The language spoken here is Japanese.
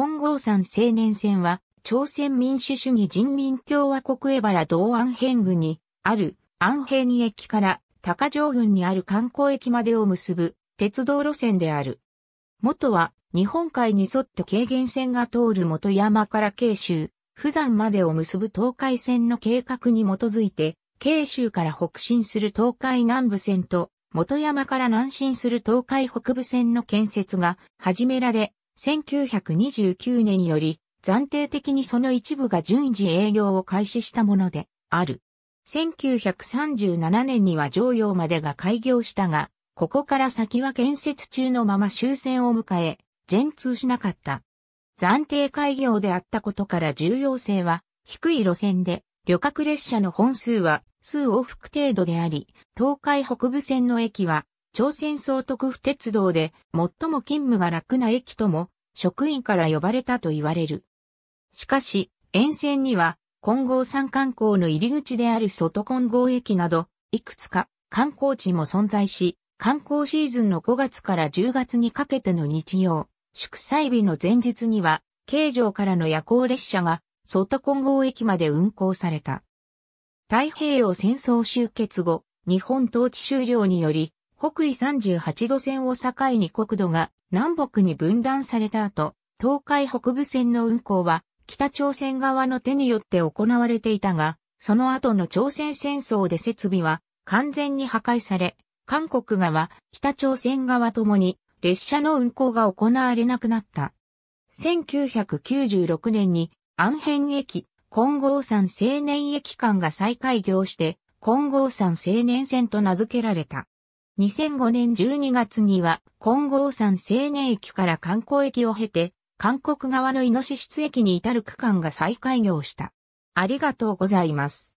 金剛山青年線は、朝鮮民主主義人民共和国江原道安辺郡にある安辺に駅から高城郡にある観光駅までを結ぶ鉄道路線である。元は日本海に沿って軽減線が通る元山から慶州、釜山までを結ぶ東海線の計画に基づいて、慶州から北進する東海南部線と元山から南進する東海北部線の建設が始められ、1929年より暫定的にその一部が順次営業を開始したものである。1937年には常用までが開業したが、ここから先は建設中のまま終戦を迎え、全通しなかった。暫定開業であったことから重要性は低い路線で、旅客列車の本数は数往復程度であり、東海北部線の駅は朝鮮総督府鉄道で最も勤務が楽な駅とも職員から呼ばれたと言われる。しかし、沿線には金剛山観光の入り口である外金剛駅など、いくつか観光地も存在し、観光シーズンの5月から10月にかけての日曜、祝祭日の前日には、京城からの夜行列車が、外金剛駅まで運行された。太平洋戦争終結後、日本統治終了により、北緯38度線を境に国土が南北に分断された後、東海北部線の運行は北朝鮮側の手によって行われていたが、その後の朝鮮戦争で設備は完全に破壊され、韓国側、北朝鮮側ともに列車の運行が行われなくなった。1996年に安辺駅、金剛山青年駅間が再開業して、金剛山青年線と名付けられた。2005年12月には、金剛山青年駅から観光駅を経て、韓国側のイノシシ出駅に至る区間が再開業した。ありがとうございます。